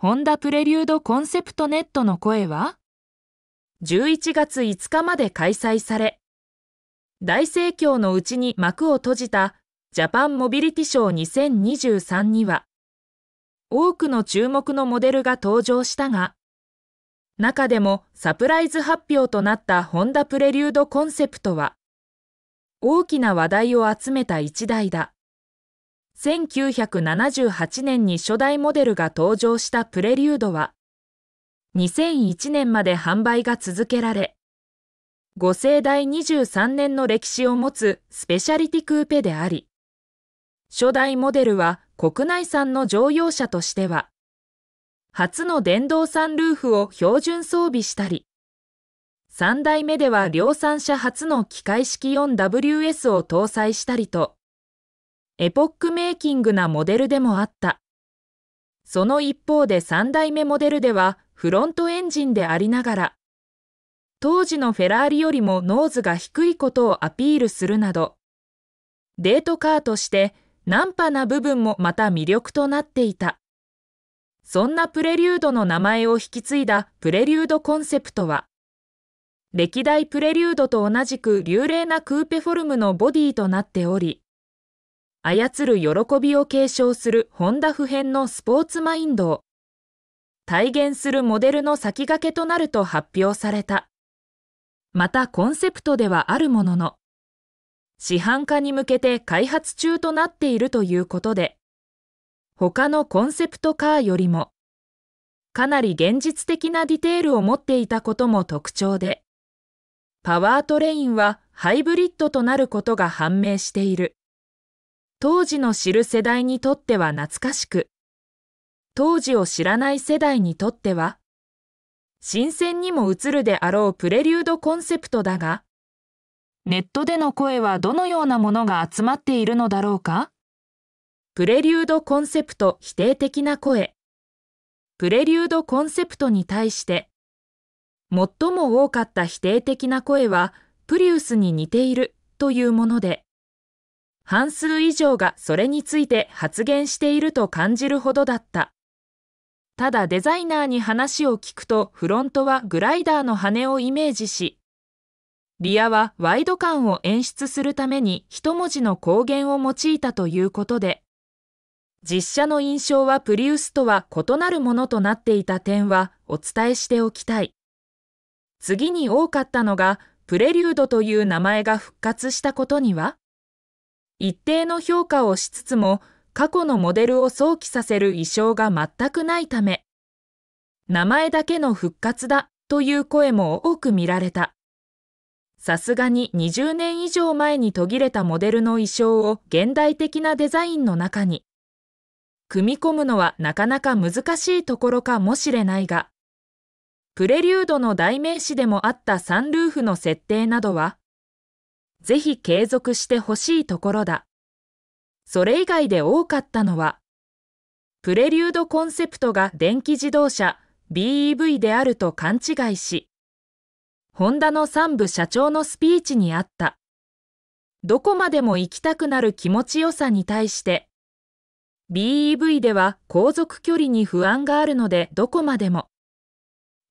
ホンダプレリュードコンセプトネットの声は11月5日まで開催され、大盛況のうちに幕を閉じたジャパンモビリティショー2023には、多くの注目のモデルが登場したが、中でもサプライズ発表となったホンダプレリュードコンセプトは、大きな話題を集めた一台だ。1978年に初代モデルが登場したプレリュードは、2001年まで販売が続けられ、五世代23年の歴史を持つスペシャリティクーペであり、初代モデルは国内産の乗用車としては、初の電動サンルーフを標準装備したり、3代目では量産車初の機械式 4WS を搭載したりと、エポックメイキングなモデルでもあった。その一方で3代目モデルではフロントエンジンでありながら、当時のフェラーリよりもノーズが低いことをアピールするなど、デートカーとしてナンパな部分もまた魅力となっていた。そんなプレリュードの名前を引き継いだプレリュードコンセプトは、歴代プレリュードと同じく流麗なクーペフォルムのボディとなっており、操る喜びを継承するホンダ普遍のスポーツマインドを体現するモデルの先駆けとなると発表された。またコンセプトではあるものの、市販化に向けて開発中となっているということで、他のコンセプトカーよりも、かなり現実的なディテールを持っていたことも特徴で、パワートレインはハイブリッドとなることが判明している。当時の知る世代にとっては懐かしく、当時を知らない世代にとっては、新鮮にも映るであろうプレリュードコンセプトだが、ネットでの声はどのようなものが集まっているのだろうかプレリュードコンセプト否定的な声。プレリュードコンセプトに対して、最も多かった否定的な声は、プリウスに似ているというもので、半数以上がそれについて発言していると感じるほどだった。ただデザイナーに話を聞くとフロントはグライダーの羽をイメージし、リアはワイド感を演出するために一文字の光源を用いたということで、実写の印象はプリウスとは異なるものとなっていた点はお伝えしておきたい。次に多かったのが、プレリュードという名前が復活したことには一定の評価をしつつも過去のモデルを想起させる意匠が全くないため、名前だけの復活だという声も多く見られた。さすがに20年以上前に途切れたモデルの衣装を現代的なデザインの中に、組み込むのはなかなか難しいところかもしれないが、プレリュードの代名詞でもあったサンルーフの設定などは、ぜひ継続してほしいところだ。それ以外で多かったのは、プレリュードコンセプトが電気自動車 BEV であると勘違いし、ホンダの3部社長のスピーチにあった。どこまでも行きたくなる気持ちよさに対して、BEV では航続距離に不安があるのでどこまでも。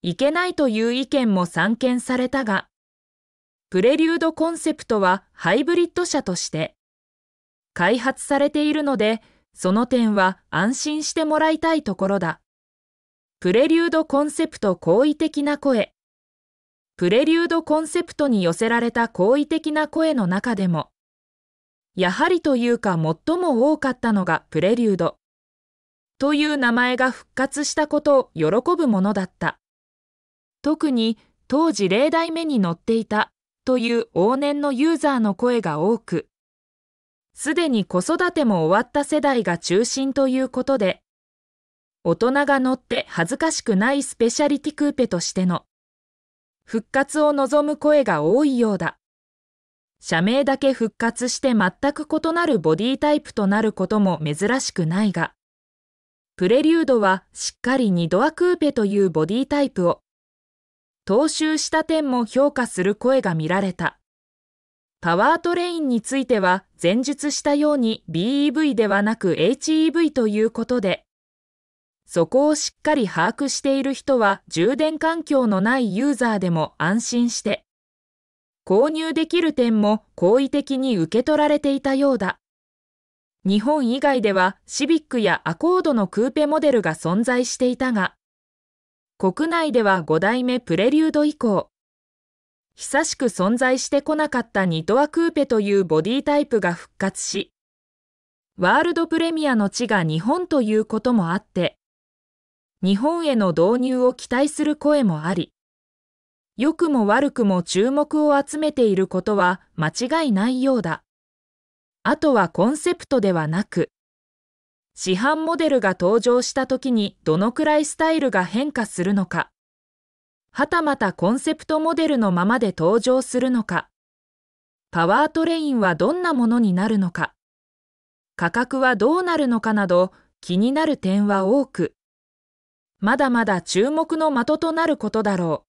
いけないという意見も散見されたが、プレリュードコンセプトはハイブリッド車として開発されているので、その点は安心してもらいたいところだ。プレリュードコンセプト好意的な声。プレリュードコンセプトに寄せられた好意的な声の中でも、やはりというか最も多かったのがプレリュード。という名前が復活したことを喜ぶものだった。特に当時例題目に載っていたという往年のユーザーの声が多く、すでに子育ても終わった世代が中心ということで、大人が乗って恥ずかしくないスペシャリティクーペとしての復活を望む声が多いようだ。社名だけ復活して全く異なるボディタイプとなることも珍しくないが、プレリュードはしっかり2ドアクーペというボディタイプを踏襲した点も評価する声が見られた。パワートレインについては前述したように BEV ではなく HEV ということで、そこをしっかり把握している人は充電環境のないユーザーでも安心して、購入できる点も好意的に受け取られていたようだ。日本以外ではシビックやアコードのクーペモデルが存在していたが、国内では5代目プレリュード以降、久しく存在してこなかったニトワクーペというボディタイプが復活し、ワールドプレミアの地が日本ということもあって、日本への導入を期待する声もあり、良くも悪くも注目を集めていることは間違いないようだ。あとはコンセプトではなく、市販モデルが登場した時にどのくらいスタイルが変化するのか、はたまたコンセプトモデルのままで登場するのか、パワートレインはどんなものになるのか、価格はどうなるのかなど気になる点は多く、まだまだ注目の的となることだろう。